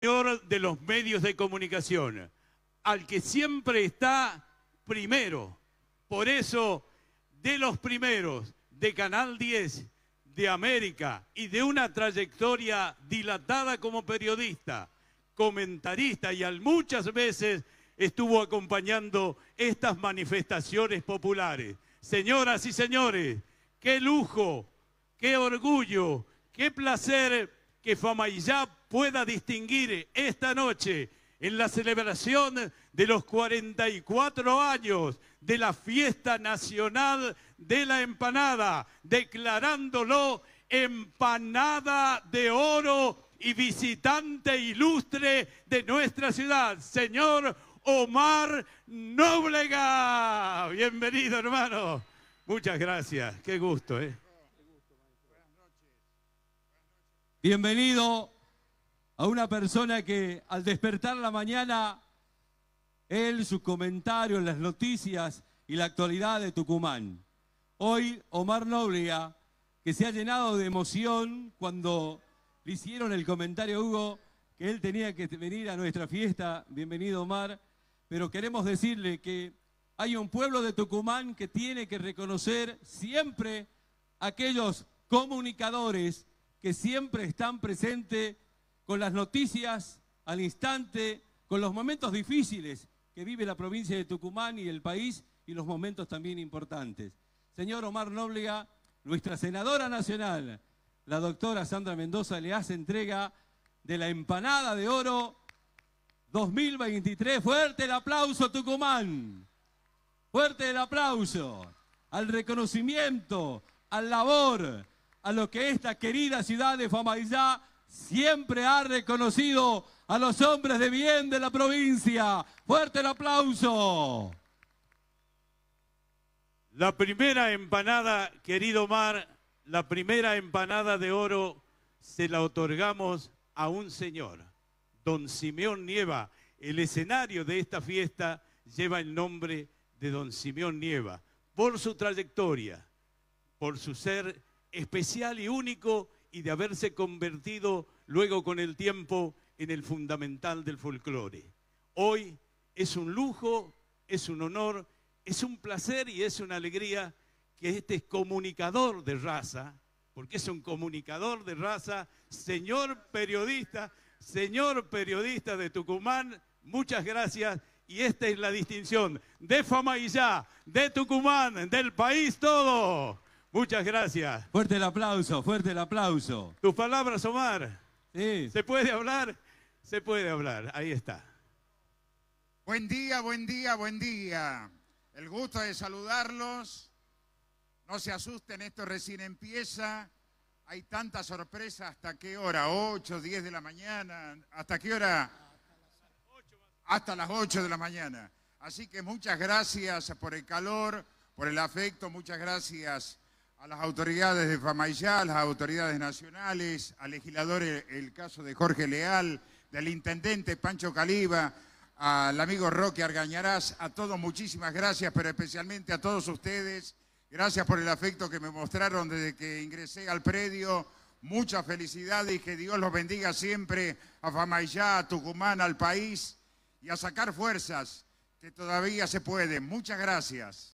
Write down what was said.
de los medios de comunicación, al que siempre está primero. Por eso, de los primeros de Canal 10 de América y de una trayectoria dilatada como periodista, comentarista y al muchas veces estuvo acompañando estas manifestaciones populares. Señoras y señores, qué lujo, qué orgullo, qué placer que Famaillá pueda distinguir esta noche en la celebración de los 44 años de la fiesta nacional de la empanada, declarándolo empanada de oro y visitante ilustre de nuestra ciudad, señor Omar noblega Bienvenido, hermano. Muchas gracias. Qué gusto, ¿eh? Bienvenido a una persona que al despertar la mañana, él, sus comentarios, las noticias y la actualidad de Tucumán. Hoy, Omar Noblia, que se ha llenado de emoción cuando le hicieron el comentario Hugo que él tenía que venir a nuestra fiesta. Bienvenido, Omar. Pero queremos decirle que hay un pueblo de Tucumán que tiene que reconocer siempre aquellos comunicadores que siempre están presentes con las noticias al instante, con los momentos difíciles que vive la provincia de Tucumán y el país y los momentos también importantes. Señor Omar Nóblega, nuestra senadora nacional, la doctora Sandra Mendoza, le hace entrega de la empanada de oro 2023. Fuerte el aplauso, Tucumán. Fuerte el aplauso al reconocimiento, al labor, a lo que esta querida ciudad de Famaillá siempre ha reconocido a los hombres de bien de la provincia. Fuerte el aplauso. La primera empanada, querido Mar, la primera empanada de oro se la otorgamos a un señor, don Simeón Nieva. El escenario de esta fiesta lleva el nombre de don Simeón Nieva, por su trayectoria, por su ser especial y único y de haberse convertido luego con el tiempo en el fundamental del folclore. Hoy es un lujo, es un honor, es un placer y es una alegría que este comunicador de raza, porque es un comunicador de raza, señor periodista, señor periodista de Tucumán, muchas gracias y esta es la distinción de Famaillá, de Tucumán, del país todo. Muchas gracias. Fuerte el aplauso, fuerte el aplauso. Tus palabras, Omar. Sí. ¿Se puede hablar? Se puede hablar, ahí está. Buen día, buen día, buen día. El gusto de saludarlos. No se asusten, esto recién empieza. Hay tanta sorpresa. ¿Hasta qué hora? ¿8, 10 de la mañana? ¿Hasta qué hora? Hasta las 8 de la mañana. Así que muchas gracias por el calor, por el afecto. Muchas gracias a las autoridades de Famayá, a las autoridades nacionales, al legislador el, eh, el caso de Jorge Leal, del intendente Pancho Caliba, al amigo Roque Argañarás, a todos muchísimas gracias, pero especialmente a todos ustedes. Gracias por el afecto que me mostraron desde que ingresé al predio. Mucha felicidad y que Dios los bendiga siempre a Famayá, a Tucumán, al país y a sacar fuerzas que todavía se pueden. Muchas gracias.